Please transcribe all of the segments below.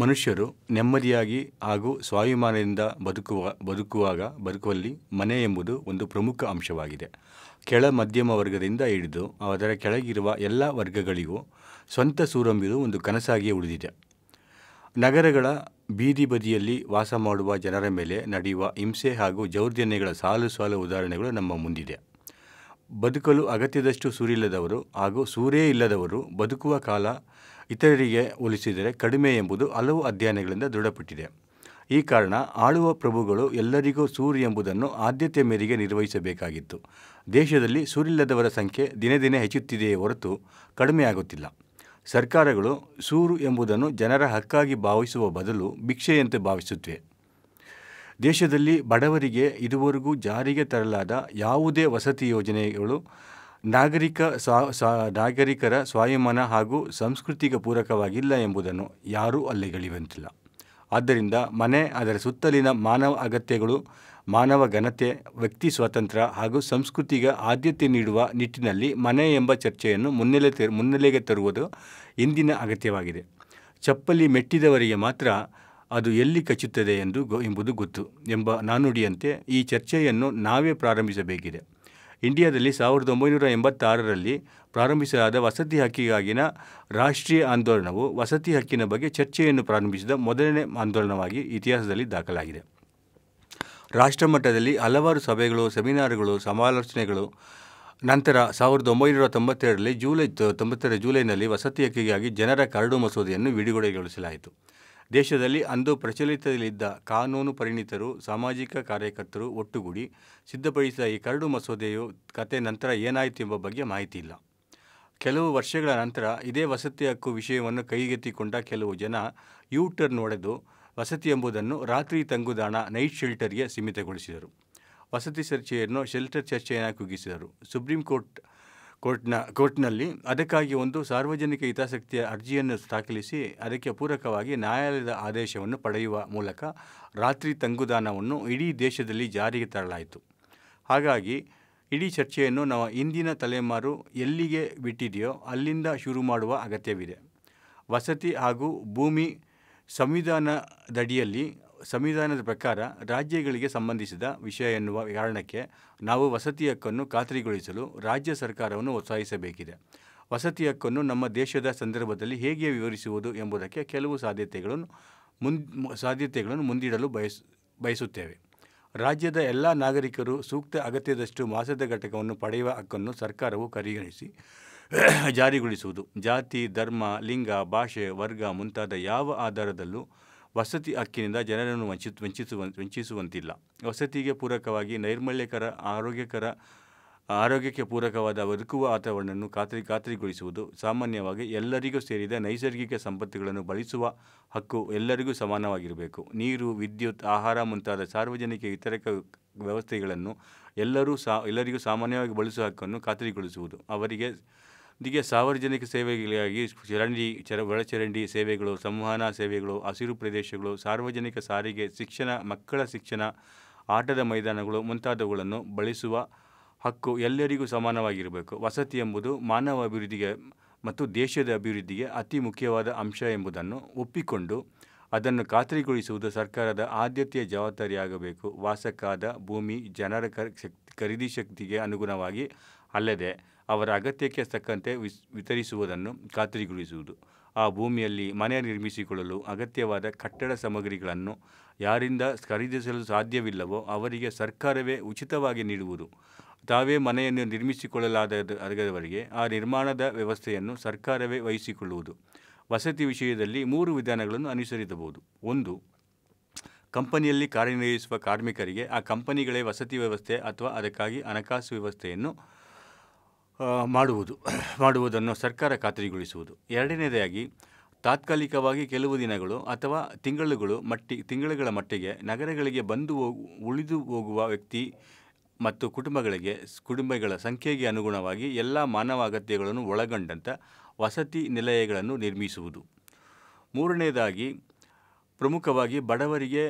ಮನುಷ್ಯರು ನೆಮ್ಮದಿಯಾಗಿ ಹಾಗೂ ಸ್ವಾಭಿಮಾನದಿಂದ ಬದುಕುವ ಬದುಕುವಾಗ ಬದುಕುವಲ್ಲಿ ಮನೆ ಎಂಬುದು ಒಂದು ಪ್ರಮುಖ ಅಂಶವಾಗಿದೆ ಕೆಳ ಮಧ್ಯಮ ವರ್ಗದಿಂದ ಹಿಡಿದು ಅದರ ಕೆಳಗಿರುವ ಎಲ್ಲ ವರ್ಗಗಳಿಗೂ ಸ್ವಂತ ಸೂರಂಬಿದು ಒಂದು ಕನಸಾಗಿಯೇ ಉಳಿದಿದೆ ನಗರಗಳ ಬೀದಿ ಬದಿಯಲ್ಲಿ ವಾಸ ಮಾಡುವ ಜನರ ಮೇಲೆ ನಡೆಯುವ ಹಿಂಸೆ ಹಾಗೂ ಜೌರ್ಜನ್ಯಗಳ ಸಾಲು ಸಾಲು ಉದಾಹರಣೆಗಳು ನಮ್ಮ ಮುಂದಿದೆ ಬದುಕಲು ಅಗತ್ಯದಷ್ಟು ಸೂರಿಲ್ಲದವರು ಹಾಗೂ ಸೂರ್ಯ ಇಲ್ಲದವರು ಬದುಕುವ ಕಾಲ ಇತರರಿಗೆ ಹೋಲಿಸಿದರೆ ಕಡಿಮೆ ಎಂಬುದು ಹಲವು ಅಧ್ಯಯನಗಳಿಂದ ದೃಢಪಟ್ಟಿದೆ ಈ ಕಾರಣ ಆಳುವ ಪ್ರಭುಗಳು ಎಲ್ಲರಿಗೂ ಸೂರ್ಯ ಎಂಬುದನ್ನು ಆದ್ಯತೆ ಮೇರೆಗೆ ನಿರ್ವಹಿಸಬೇಕಾಗಿತ್ತು ದೇಶದಲ್ಲಿ ಸೂರಿಲ್ಲದವರ ಸಂಖ್ಯೆ ದಿನೇ ದಿನೇ ಹೆಚ್ಚುತ್ತಿದೆಯೇ ಹೊರತು ಕಡಿಮೆಯಾಗುತ್ತಿಲ್ಲ ಸರ್ಕಾರಗಳು ಸೂರು ಎಂಬುದನ್ನು ಜನರ ಹಕ್ಕಾಗಿ ಭಾವಿಸುವ ಬದಲು ಭಿಕ್ಷೆಯಂತೆ ಭಾವಿಸುತ್ತವೆ ದೇಶದಲ್ಲಿ ಬಡವರಿಗೆ ಇದುವರೆಗೂ ಜಾರಿಗೆ ತರಲಾದ ಯಾವುದೇ ವಸತಿ ಯೋಜನೆಗಳು ನಾಗರಿಕ ಸ್ವಾ ನಾಗರಿಕರ ಸ್ವಾಯಮಾನ ಹಾಗೂ ಸಂಸ್ಕೃತಿಗೆ ಪೂರಕವಾಗಿಲ್ಲ ಎಂಬುದನ್ನು ಯಾರೂ ಅಲ್ಲಿಗಳಿವಂತಿಲ್ಲ ಆದ್ದರಿಂದ ಮನೆ ಅದರ ಸುತ್ತಲಿನ ಮಾನವ ಅಗತ್ಯಗಳು ಮಾನವ ಘನತೆ ವ್ಯಕ್ತಿ ಸ್ವಾತಂತ್ರ್ಯ ಹಾಗೂ ಸಂಸ್ಕೃತಿಗೆ ಆದ್ಯತೆ ನೀಡುವ ನಿಟ್ಟಿನಲ್ಲಿ ಮನೆ ಎಂಬ ಚರ್ಚೆಯನ್ನು ಮುನ್ನೆಲೆ ತೆ ಮುನ್ನೆಲೆಗೆ ತರುವುದು ಇಂದಿನ ಅಗತ್ಯವಾಗಿದೆ ಚಪ್ಪಲಿ ಮೆಟ್ಟಿದವರಿಗೆ ಮಾತ್ರ ಅದು ಎಲ್ಲಿ ಕಚ್ಚುತ್ತದೆ ಎಂದು ಎಂಬುದು ಗೊತ್ತು ಎಂಬ ನಾನುಡಿಯಂತೆ ಈ ಚರ್ಚೆಯನ್ನು ನಾವೇ ಪ್ರಾರಂಭಿಸಬೇಕಿದೆ ಇಂಡಿಯಾದಲ್ಲಿ ಸಾವಿರದ ಒಂಬೈನೂರ ಎಂಬತ್ತಾರರಲ್ಲಿ ಪ್ರಾರಂಭಿಸಲಾದ ವಸತಿ ಹಕ್ಕಿಗಾಗಿನ ರಾಷ್ಟ್ರೀಯ ಆಂದೋಲನವು ವಸತಿ ಹಕ್ಕಿನ ಬಗ್ಗೆ ಚರ್ಚೆಯನ್ನು ಪ್ರಾರಂಭಿಸಿದ ಮೊದಲನೇ ಆಂದೋಲನವಾಗಿ ಇತಿಹಾಸದಲ್ಲಿ ದಾಖಲಾಗಿದೆ ರಾಷ್ಟ್ರಮಟ್ಟದಲ್ಲಿ ಹಲವಾರು ಸಭೆಗಳು ಸೆಮಿನಾರ್ಗಳು ಸಮಾಲೋಚನೆಗಳು ನಂತರ ಸಾವಿರದ ಒಂಬೈನೂರ ತೊಂಬತ್ತೆರಡರಲ್ಲಿ ಜೂಲೈ ತೊಂಬತ್ತೆರಡು ಜೂಲೈನಲ್ಲಿ ವಸತಿ ಹಕ್ಕಿಗಾಗಿ ಜನರ ಕರಡು ಮಸೂದೆಯನ್ನು ಬಿಡುಗಡೆಗೊಳಿಸಲಾಯಿತು ದೇಶದಲ್ಲಿ ಅಂದು ಪ್ರಚಲಿತದಲ್ಲಿದ್ದ ಕಾನೂನು ಪರಿಣಿತರು ಸಾಮಾಜಿಕ ಕಾರ್ಯಕರ್ತರು ಒಟ್ಟುಗೂಡಿ ಸಿದ್ಧಪಡಿಸಿದ ಈ ಕರಡು ಮಸೂದೆಯು ಕತೆ ನಂತರ ಏನಾಯಿತು ಎಂಬ ಬಗ್ಗೆ ಮಾಹಿತಿ ಇಲ್ಲ ಕೆಲವು ವರ್ಷಗಳ ನಂತರ ಇದೇ ವಸತಿ ಹಕ್ಕು ವಿಷಯವನ್ನು ಕೈಗೆತ್ತಿಕೊಂಡ ಕೆಲವು ಜನ ಯೂಟರ್ನ್ ಒಡೆದು ವಸತಿ ಎಂಬುದನ್ನು ರಾತ್ರಿ ತಂಗುದಾಣ ನೈಟ್ ಶೆಲ್ಟರ್ಗೆ ಸೀಮಿತಗೊಳಿಸಿದರು ವಸತಿ ಚರ್ಚೆಯನ್ನು ಶೆಲ್ಟರ್ ಚರ್ಚೆಯನ್ನು ಕುಗ್ಗಿಸಿದರು ಸುಪ್ರೀಂ ಕೋರ್ಟ್ ಕೋರ್ಟ್ನ ಕೋರ್ಟ್ನಲ್ಲಿ ಅದಕ್ಕಾಗಿ ಒಂದು ಸಾರ್ವಜನಿಕ ಹಿತಾಸಕ್ತಿಯ ಅರ್ಜಿಯನ್ನು ದಾಖಲಿಸಿ ಅದಕ್ಕೆ ಪೂರಕವಾಗಿ ನ್ಯಾಯಾಲಯದ ಆದೇಶವನ್ನು ಪಡೆಯುವ ಮೂಲಕ ರಾತ್ರಿ ತಂಗುದಾನವನ್ನು ಇಡೀ ದೇಶದಲ್ಲಿ ಜಾರಿಗೆ ತರಲಾಯಿತು ಹಾಗಾಗಿ ಇಡೀ ಚರ್ಚೆಯನ್ನು ನಾವು ಇಂದಿನ ತಲೆಮಾರು ಎಲ್ಲಿಗೆ ಬಿಟ್ಟಿದೆಯೋ ಅಲ್ಲಿಂದ ಶುರು ಮಾಡುವ ಅಗತ್ಯವಿದೆ ವಸತಿ ಹಾಗೂ ಭೂಮಿ ಸಂವಿಧಾನದಡಿಯಲ್ಲಿ ಸಂವಿಧಾನದ ಪ್ರಕಾರ ರಾಜ್ಯಗಳಿಗೆ ಸಂಬಂಧಿಸಿದ ವಿಷಯ ಎನ್ನುವ ಕಾರಣಕ್ಕೆ ನಾವು ವಸತಿ ಹಕ್ಕನ್ನು ಖಾತ್ರಿಗೊಳಿಸಲು ರಾಜ್ಯ ಸರ್ಕಾರವನ್ನು ಒತ್ತಾಯಿಸಬೇಕಿದೆ ವಸತಿ ಹಕ್ಕನ್ನು ನಮ್ಮ ದೇಶದ ಸಂದರ್ಭದಲ್ಲಿ ಹೇಗೆ ವಿವರಿಸುವುದು ಎಂಬುದಕ್ಕೆ ಕೆಲವು ಸಾಧ್ಯತೆಗಳನ್ನು ಮುನ್ ಸಾಧ್ಯತೆಗಳನ್ನು ಮುಂದಿಡಲು ಬಯಸ್ ಬಯಸುತ್ತೇವೆ ರಾಜ್ಯದ ಎಲ್ಲ ನಾಗರಿಕರು ಸೂಕ್ತ ಅಗತ್ಯದಷ್ಟು ಮಾಸದ ಘಟಕವನ್ನು ಪಡೆಯುವ ಹಕ್ಕನ್ನು ಸರ್ಕಾರವು ಪರಿಗಣಿಸಿ ಜಾರಿಗೊಳಿಸುವುದು ಜಾತಿ ಧರ್ಮ ಲಿಂಗ ಭಾಷೆ ವರ್ಗ ಮುಂತಾದ ಯಾವ ಆಧಾರದಲ್ಲೂ ವಸತಿ ಹಕ್ಕಿನಿಂದ ಜನರನ್ನು ವಂಚಿತ ವಂಚಿಸುವ ವಂಚಿಸುವಂತಿಲ್ಲ ವಸತಿಗೆ ಪೂರಕವಾಗಿ ನೈರ್ಮಲ್ಯಕರ ಆರೋಗ್ಯಕರ ಆರೋಗ್ಯಕ್ಕೆ ಪೂರಕವಾದ ಬದುಕುವ ವಾತಾವರಣವನ್ನು ಖಾತ್ರಿ ಖಾತ್ರಿಗೊಳಿಸುವುದು ಸಾಮಾನ್ಯವಾಗಿ ಎಲ್ಲರಿಗೂ ಸೇರಿದ ನೈಸರ್ಗಿಕ ಸಂಪತ್ತುಗಳನ್ನು ಬಳಸುವ ಹಕ್ಕು ಎಲ್ಲರಿಗೂ ಸಮಾನವಾಗಿರಬೇಕು ನೀರು ವಿದ್ಯುತ್ ಆಹಾರ ಮುಂತಾದ ಸಾರ್ವಜನಿಕ ವಿತರಕ ವ್ಯವಸ್ಥೆಗಳನ್ನು ಎಲ್ಲರೂ ಸಾ ಎಲ್ಲರಿಗೂ ಸಾಮಾನ್ಯವಾಗಿ ಬಳಸುವ ಹಕ್ಕನ್ನು ಖಾತ್ರಿಗೊಳಿಸುವುದು ಅವರಿಗೆ ಇದಕ್ಕೆ ಸಾರ್ವಜನಿಕ ಸೇವೆಗಳಿಗಾಗಿ ಚರಂಡಿ ಚರ ಒಳಚರಂಡಿ ಸೇವೆಗಳು ಸಂವಹನ ಸೇವೆಗಳು ಹಸಿರು ಪ್ರದೇಶಗಳು ಸಾರ್ವಜನಿಕ ಸಾರಿಗೆ ಶಿಕ್ಷಣ ಮಕ್ಕಳ ಶಿಕ್ಷಣ ಆಟದ ಮೈದಾನಗಳು ಮುಂತಾದವುಗಳನ್ನು ಬಳಸುವ ಹಕ್ಕು ಎಲ್ಲರಿಗೂ ಸಮಾನವಾಗಿರಬೇಕು ವಸತಿ ಎಂಬುದು ಮಾನವ ಅಭಿವೃದ್ಧಿಗೆ ಮತ್ತು ದೇಶದ ಅಭಿವೃದ್ಧಿಗೆ ಅತಿ ಮುಖ್ಯವಾದ ಅಂಶ ಎಂಬುದನ್ನು ಒಪ್ಪಿಕೊಂಡು ಅದನ್ನು ಖಾತ್ರಿಗೊಳಿಸುವುದು ಸರ್ಕಾರದ ಆದ್ಯತೆಯ ಜವಾಬ್ದಾರಿಯಾಗಬೇಕು ವಾಸಕ್ಕಾದ ಭೂಮಿ ಜನರ ಖರೀದಿ ಶಕ್ತಿಗೆ ಅನುಗುಣವಾಗಿ ಅಲ್ಲದೆ ಅವರ ಅಗತ್ಯಕ್ಕೆ ತಕ್ಕಂತೆ ವಿತರಿಸುವುದನ್ನು ಖಾತ್ರಿಗೊಳಿಸುವುದು ಆ ಭೂಮಿಯಲ್ಲಿ ಮನೆ ನಿರ್ಮಿಸಿಕೊಳ್ಳಲು ಅಗತ್ಯವಾದ ಕಟ್ಟಡ ಸಾಮಗ್ರಿಗಳನ್ನು ಯಾರಿಂದ ಖರೀದಿಸಲು ಸಾಧ್ಯವಿಲ್ಲವೋ ಅವರಿಗೆ ಸರ್ಕಾರವೇ ಉಚಿತವಾಗಿ ನೀಡುವುದು ತಾವೇ ಮನೆಯನ್ನು ನಿರ್ಮಿಸಿಕೊಳ್ಳಲಾದವರೆಗೆ ಆ ನಿರ್ಮಾಣದ ವ್ಯವಸ್ಥೆಯನ್ನು ಸರ್ಕಾರವೇ ವಹಿಸಿಕೊಳ್ಳುವುದು ವಸತಿ ವಿಷಯದಲ್ಲಿ ಮೂರು ವಿಧಾನಗಳನ್ನು ಅನುಸರಿಸಬಹುದು ಒಂದು ಕಂಪನಿಯಲ್ಲಿ ಕಾರ್ಯನಿರ್ವಹಿಸುವ ಕಾರ್ಮಿಕರಿಗೆ ಆ ಕಂಪನಿಗಳೇ ವಸತಿ ವ್ಯವಸ್ಥೆ ಅಥವಾ ಅದಕ್ಕಾಗಿ ಹಣಕಾಸು ವ್ಯವಸ್ಥೆಯನ್ನು ಮಾಡುವುದು ಮಾಡುವುದನ್ನು ಸರ್ಕಾರ ಖಾತರಿಗೊಳಿಸುವುದು ಎರಡನೇದಾಗಿ ತಾತ್ಕಾಲಿಕವಾಗಿ ಕೆಲವು ದಿನಗಳು ಅಥವಾ ತಿಂಗಳುಗಳು ಮಟ್ಟಿ ತಿಂಗಳುಗಳ ಮಟ್ಟಿಗೆ ನಗರಗಳಿಗೆ ಬಂದು ಉಳಿದು ಹೋಗುವ ವ್ಯಕ್ತಿ ಮತ್ತು ಕುಟುಂಬಗಳಿಗೆ ಕುಟುಂಬಗಳ ಸಂಖ್ಯೆಗೆ ಅನುಗುಣವಾಗಿ ಎಲ್ಲ ಮಾನವ ಅಗತ್ಯಗಳನ್ನು ಒಳಗೊಂಡಂಥ ವಸತಿ ನಿಲಯಗಳನ್ನು ನಿರ್ಮಿಸುವುದು ಮೂರನೇದಾಗಿ ಪ್ರಮುಖವಾಗಿ ಬಡವರಿಗೆ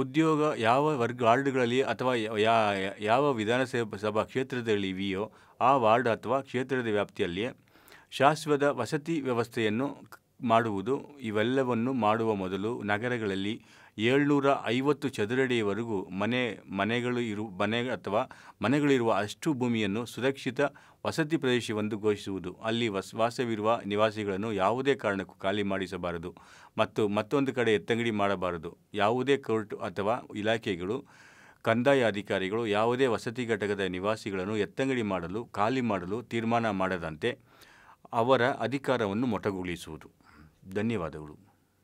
ಉದ್ಯೋಗ ಯಾವ ವರ್ಗ ವಾರ್ಡ್ಗಳಲ್ಲಿ ಅಥವಾ ಯಾವ ವಿಧಾನಸಭಾ ಸಭಾ ಕ್ಷೇತ್ರದಲ್ಲಿ ಇವೆಯೋ ಆ ವಾರ್ಡ್ ಅಥವಾ ಕ್ಷೇತ್ರದ ವ್ಯಾಪ್ತಿಯಲ್ಲಿಯೇ ಶಾಶ್ವತ ವಸತಿ ವ್ಯವಸ್ಥೆಯನ್ನು ಮಾಡುವುದು ಇವೆಲ್ಲವನ್ನು ಮಾಡುವ ಮೊದಲು ನಗರಗಳಲ್ಲಿ ಏಳ್ನೂರ ಐವತ್ತು ಚದುರಡಿಯವರೆಗೂ ಮನೆ ಮನೆಗಳು ಇರು ಮನೆ ಅಥವಾ ಮನೆಗಳಿರುವ ಅಷ್ಟು ಭೂಮಿಯನ್ನು ಸುರಕ್ಷಿತ ವಸತಿ ಪ್ರದೇಶವೆಂದು ಘೋಷಿಸುವುದು ಅಲ್ಲಿ ವಸ್ ವಾಸವಿರುವ ನಿವಾಸಿಗಳನ್ನು ಯಾವುದೇ ಕಾರಣಕ್ಕೂ ಖಾಲಿ ಮಾಡಿಸಬಾರದು ಮತ್ತು ಮತ್ತೊಂದು ಕಡೆ ಎತ್ತಂಗಡಿ ಮಾಡಬಾರದು ಯಾವುದೇ ಕೋರ್ಟ್ ಅಥವಾ ಇಲಾಖೆಗಳು ಕಂದಾಯ ಅಧಿಕಾರಿಗಳು ಯಾವುದೇ ವಸತಿ ಘಟಕದ ನಿವಾಸಿಗಳನ್ನು ಎತ್ತಂಗಡಿ ಮಾಡಲು ಖಾಲಿ ಮಾಡಲು ತೀರ್ಮಾನ ಮಾಡದಂತೆ ಅವರ ಅಧಿಕಾರವನ್ನು ಮೊಟಗೊಳಿಸುವುದು ಧನ್ಯವಾದಗಳು